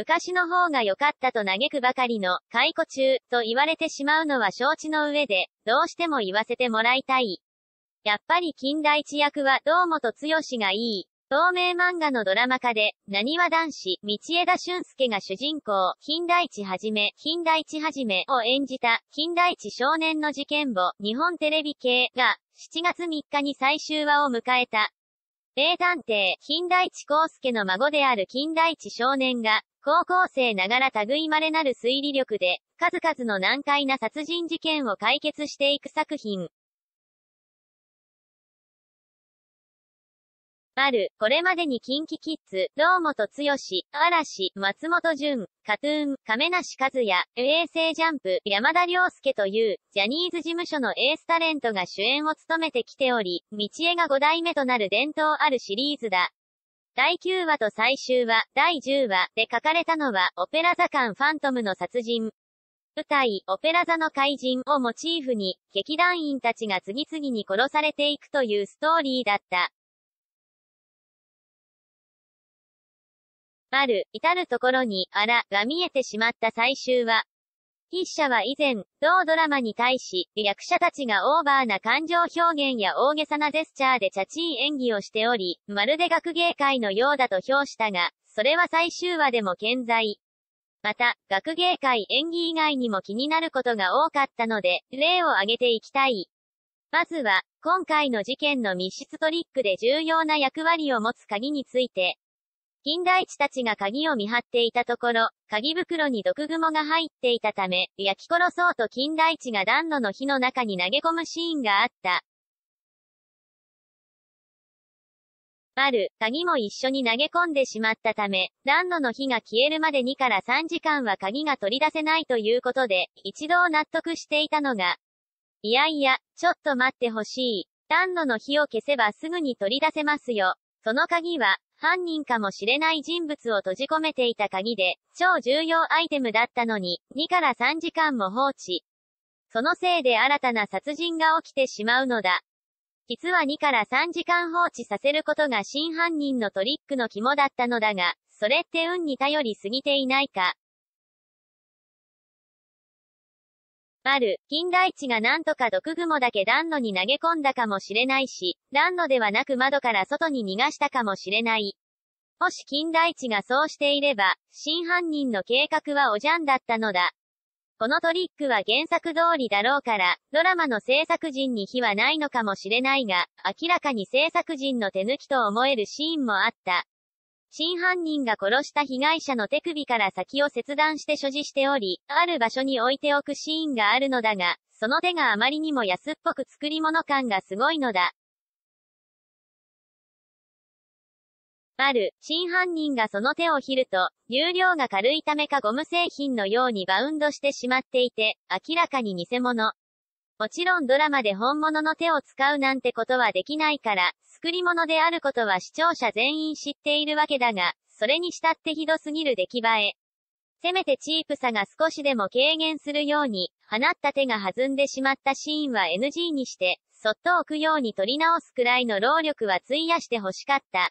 昔の方が良かったと嘆くばかりの、解雇中、と言われてしまうのは承知の上で、どうしても言わせてもらいたい。やっぱり近代一役は堂本剛がいい。透明漫画のドラマ化で、何は男子、道枝俊介が主人公、近代一はじめ、近代一はじめを演じた、近代一少年の事件簿、日本テレビ系が、7月3日に最終話を迎えた。名探偵、金田一光介の孫である金田一少年が、高校生ながら類いまれなる推理力で、数々の難解な殺人事件を解決していく作品。ある、これまでに近畿キッズ、堂本剛、嵐、松本潤、カトゥーン、亀梨和也、衛星ジャンプ、山田涼介という、ジャニーズ事務所のエースタレントが主演を務めてきており、道枝が5代目となる伝統あるシリーズだ。第9話と最終話、第10話で書かれたのは、オペラ座館ファントムの殺人。舞台、オペラ座の怪人をモチーフに、劇団員たちが次々に殺されていくというストーリーだった。ある、至るところに、あら、が見えてしまった最終話。筆者は以前、同ドラマに対し、役者たちがオーバーな感情表現や大げさなジェスチャーでチャチン演技をしており、まるで学芸会のようだと評したが、それは最終話でも健在。また、学芸会演技以外にも気になることが多かったので、例を挙げていきたい。まずは、今回の事件の密室トリックで重要な役割を持つ鍵について、金大地たちが鍵を見張っていたところ、鍵袋に毒蜘が入っていたため、焼き殺そうと金大地が暖炉の火の中に投げ込むシーンがあった。ある、鍵も一緒に投げ込んでしまったため、暖炉の火が消えるまで2から3時間は鍵が取り出せないということで、一度納得していたのが、いやいや、ちょっと待ってほしい。暖炉の火を消せばすぐに取り出せますよ。その鍵は、犯人かもしれない人物を閉じ込めていた鍵で、超重要アイテムだったのに、2から3時間も放置。そのせいで新たな殺人が起きてしまうのだ。実は2から3時間放置させることが真犯人のトリックの肝だったのだが、それって運に頼りすぎていないか。ある、金大地がなんとか毒蜘蛛だけ暖炉に投げ込んだかもしれないし、暖炉ではなく窓から外に逃がしたかもしれない。もし金大地がそうしていれば、真犯人の計画はおじゃんだったのだ。このトリックは原作通りだろうから、ドラマの制作陣に非はないのかもしれないが、明らかに制作陣の手抜きと思えるシーンもあった。真犯人が殺した被害者の手首から先を切断して所持しており、ある場所に置いておくシーンがあるのだが、その手があまりにも安っぽく作り物感がすごいのだ。ある、真犯人がその手をひると、流量が軽いためかゴム製品のようにバウンドしてしまっていて、明らかに偽物。もちろんドラマで本物の手を使うなんてことはできないから、作り物であることは視聴者全員知っているわけだが、それにしたってひどすぎる出来栄え。せめてチープさが少しでも軽減するように、放った手が弾んでしまったシーンは NG にして、そっと置くように取り直すくらいの労力は費やして欲しかった。